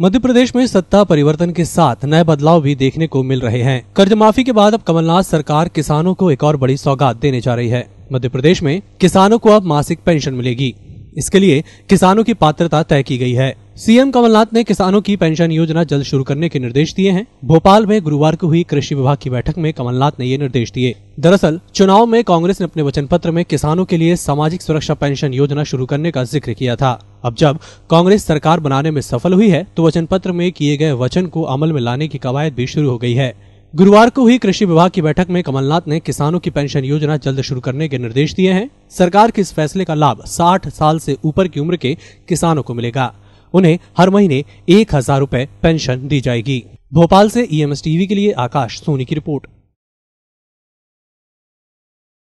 मध्य प्रदेश में सत्ता परिवर्तन के साथ नए बदलाव भी देखने को मिल रहे हैं कर्ज माफी के बाद अब कमलनाथ सरकार किसानों को एक और बड़ी सौगात देने जा रही है मध्य प्रदेश में किसानों को अब मासिक पेंशन मिलेगी इसके लिए किसानों की पात्रता तय की गई है सीएम कमलनाथ ने किसानों की पेंशन योजना जल्द शुरू करने के निर्देश दिए हैं भोपाल में गुरुवार को हुई कृषि विभाग की बैठक में कमलनाथ ने ये निर्देश दिए दरअसल चुनाव में कांग्रेस ने अपने वचन पत्र में किसानों के लिए सामाजिक सुरक्षा पेंशन योजना शुरू करने का जिक्र किया था अब जब कांग्रेस सरकार बनाने में सफल हुई है तो वचन पत्र में किए गए वचन को अमल में लाने की कवायद भी शुरू हो गयी है गुरुवार को हुई कृषि विभाग की बैठक में कमलनाथ ने किसानों की पेंशन योजना जल्द शुरू करने के निर्देश दिए हैं सरकार के इस फैसले का लाभ 60 साल से ऊपर की उम्र के किसानों को मिलेगा उन्हें हर महीने एक हजार रूपए पेंशन दी जाएगी भोपाल से ईएमएस e टीवी के लिए आकाश सोनी की रिपोर्ट